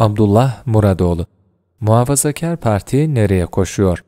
Abdullah Muradoğlu Muhafazakar Parti nereye koşuyor?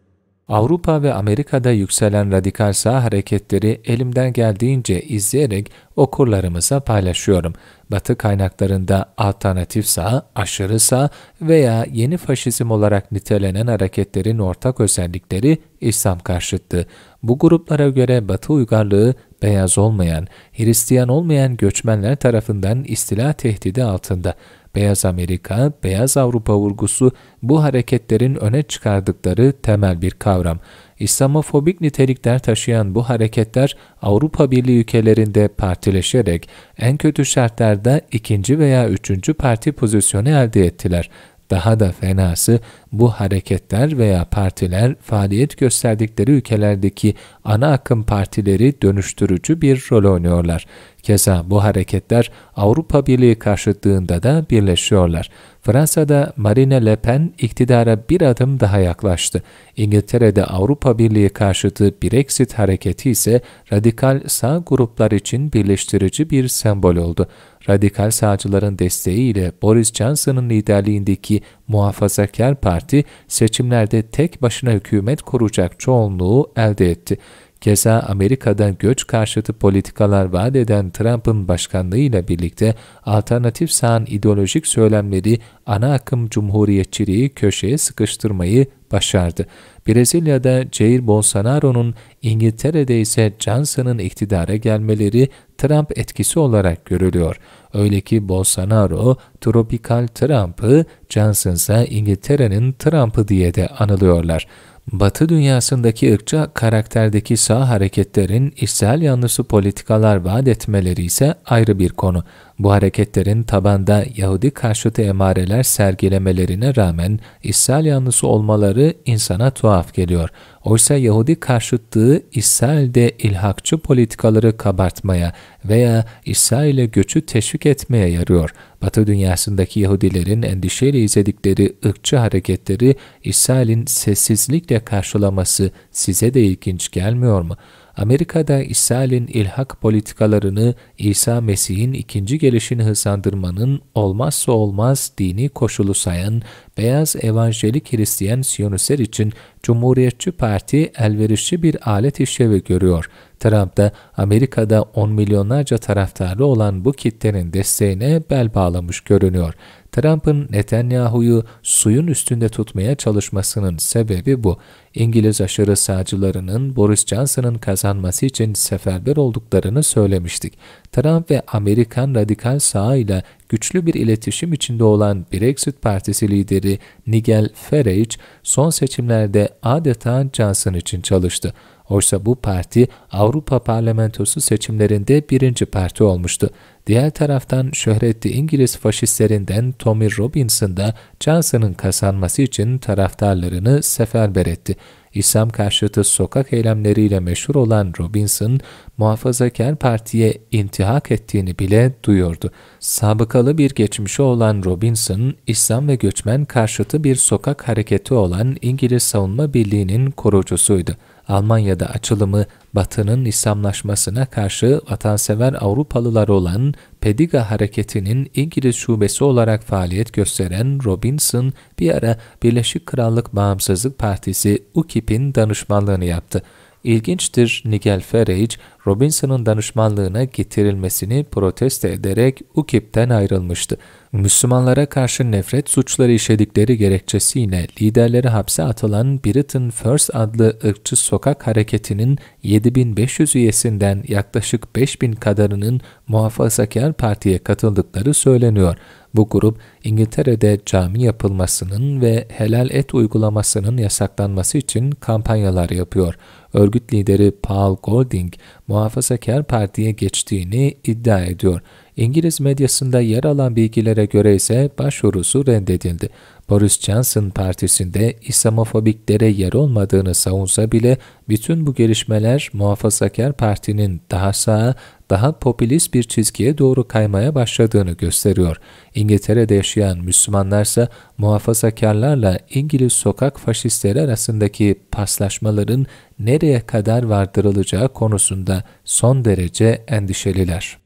Avrupa ve Amerika'da yükselen radikal sağ hareketleri elimden geldiğince izleyerek okurlarımıza paylaşıyorum. Batı kaynaklarında alternatif sağ, aşırı sağ veya yeni faşizm olarak nitelenen hareketlerin ortak özellikleri İslam karşıttı. Bu gruplara göre Batı uygarlığı beyaz olmayan, Hristiyan olmayan göçmenler tarafından istila tehdidi altında. Beyaz Amerika, Beyaz Avrupa vurgusu bu hareketlerin öne çıkardıkları temel bir kavram. İslamofobik nitelikler taşıyan bu hareketler Avrupa Birliği ülkelerinde partileşerek en kötü şartlarda ikinci veya üçüncü parti pozisyonu elde ettiler. Daha da fenası bu hareketler veya partiler faaliyet gösterdikleri ülkelerdeki ana akım partileri dönüştürücü bir rol oynuyorlar. Keza bu hareketler Avrupa Birliği karşıtlığında da birleşiyorlar. Fransa'da Marine Le Pen iktidara bir adım daha yaklaştı. İngiltere'de Avrupa Birliği karşıtı Brexit hareketi ise radikal sağ gruplar için birleştirici bir sembol oldu. Radikal sağcıların desteğiyle Boris Johnson'ın liderliğindeki Muhafazakar Parti seçimlerde tek başına hükümet kuracak çoğunluğu elde etti. Keza Amerika'da göç karşıtı politikalar vaat eden Trump'ın başkanlığıyla birlikte alternatif sağın ideolojik söylemleri ana akım cumhuriyetçiliği köşeye sıkıştırmayı başardı. Brezilya'da Jair Bolsonaro'nun, İngiltere'de ise Johnson'ın iktidara gelmeleri Trump etkisi olarak görülüyor. Öyle ki Bolsonaro, tropikal Trump'ı, Johnson ise İngiltere'nin Trump'ı diye de anılıyorlar. Batı dünyasındaki ırkça karakterdeki sağ hareketlerin İsrail yanlısı politikalar vaat etmeleri ise ayrı bir konu. Bu hareketlerin tabanda Yahudi karşıtı emareler sergilemelerine rağmen İsrail yanlısı olmaları insana tuhaf geliyor.'' Oysa Yahudi karşıtlığı İsrail'de ilhakçı politikaları kabartmaya veya İsrail'e göçü teşvik etmeye yarıyor. Batı dünyasındaki Yahudilerin endişeyle izledikleri ırkçı hareketleri İsrail'in sessizlikle karşılaması size de ilginç gelmiyor mu? Amerika'da İsrail'in ilhak politikalarını İsa Mesih'in ikinci gelişini hızlandırmanın olmazsa olmaz dini koşulu sayan beyaz evanjelik Hristiyan Siyonistler için Cumhuriyetçi Parti elverişli bir alet işlevi görüyor. Trump da Amerika'da 10 milyonlarca taraftarı olan bu kitlenin desteğine bel bağlamış görünüyor. Trump'ın Netanyahu'yu suyun üstünde tutmaya çalışmasının sebebi bu. İngiliz aşırı sağcılarının Boris Johnson'ın kazanması için seferber olduklarını söylemiştik. Trump ve Amerikan radikal sağ ile güçlü bir iletişim içinde olan Brexit Partisi lideri Nigel Farage son seçimlerde adeta Johnson için çalıştı. Oysa bu parti Avrupa Parlamentosu seçimlerinde birinci parti olmuştu. Diğer taraftan şöhretli İngiliz faşistlerinden Tommy Robinson da Johnson'ın kazanması için taraftarlarını seferber etti. İslam karşıtı sokak eylemleriyle meşhur olan Robinson, muhafazakar partiye intihak ettiğini bile duyurdu. Sabıkalı bir geçmişi olan Robinson, İslam ve göçmen karşıtı bir sokak hareketi olan İngiliz Savunma Birliği'nin korucusuydu. Almanya'da açılımı Batı'nın İslamlaşmasına karşı vatansever Avrupalılar olan Pediga Hareketi'nin İngiliz şubesi olarak faaliyet gösteren Robinson bir ara Birleşik Krallık Bağımsızlık Partisi UKIP'in danışmanlığını yaptı. İlginçtir Nigel Farage, Robinson'ın danışmanlığına getirilmesini proteste ederek UKIP'ten ayrılmıştı. Müslümanlara karşı nefret suçları işledikleri gerekçesiyle liderleri hapse atılan Britain First adlı ırkçı sokak hareketinin 7500 üyesinden yaklaşık 5000 kadarının muhafazakar partiye katıldıkları söyleniyor. Bu grup İngiltere'de cami yapılmasının ve helal et uygulamasının yasaklanması için kampanyalar yapıyor. Örgüt lideri Paul Golding muhafazakar partiye geçtiğini iddia ediyor. İngiliz medyasında yer alan bilgilere göre ise başvurusu reddedildi. Boris Johnson partisinde İslamofobiklere yer olmadığını savunsa bile bütün bu gelişmeler muhafazakar partinin daha sağa, daha popülist bir çizgiye doğru kaymaya başladığını gösteriyor. İngiltere'de yaşayan Müslümanlarsa muhafazakarlarla İngiliz sokak faşistleri arasındaki paslaşmaların nereye kadar vardırılacağı konusunda son derece endişeliler.